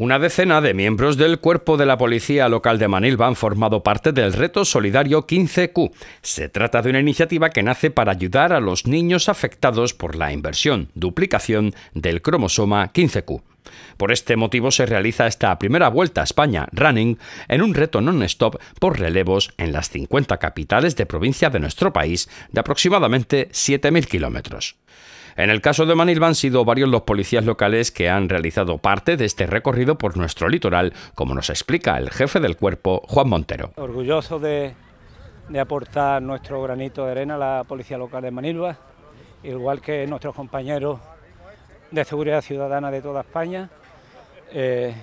Una decena de miembros del cuerpo de la policía local de Manilva han formado parte del reto solidario 15Q. Se trata de una iniciativa que nace para ayudar a los niños afectados por la inversión, duplicación del cromosoma 15Q. Por este motivo se realiza esta primera vuelta a España Running en un reto non-stop por relevos en las 50 capitales de provincia de nuestro país de aproximadamente 7.000 kilómetros. En el caso de Manilva han sido varios los policías locales que han realizado parte de este recorrido por nuestro litoral, como nos explica el jefe del cuerpo, Juan Montero. Orgulloso de, aportar nuestro granito de arena a la policía local de Manilva, igual que nuestros compañeros de seguridad ciudadana de toda España, eh,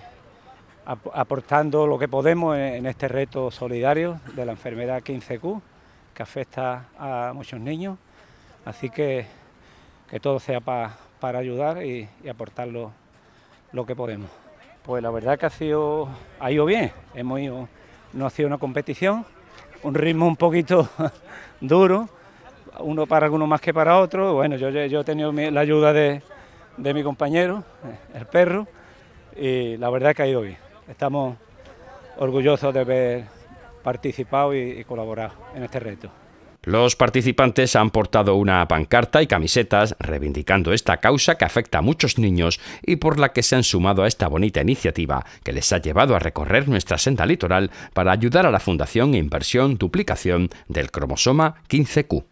aportando lo que podemos en, este reto solidario de la enfermedad 15Q, que afecta a muchos niños. Así que que todo sea para ayudar y, y aportar lo, que podemos. Pues la verdad que ha sido, ha ido bien, hemos ido, no ha sido una competición, un ritmo un poquito duro, uno para alguno más que para otro. Bueno, yo, yo he tenido la ayuda de, de mi compañero, el perro, y la verdad que ha ido bien. Estamos orgullosos de haber participado y, y colaborado en este reto. Los participantes han portado una pancarta y camisetas reivindicando esta causa que afecta a muchos niños y por la que se han sumado a esta bonita iniciativa que les ha llevado a recorrer nuestra senda litoral para ayudar a la Fundación Inversión Duplicación del cromosoma 15Q.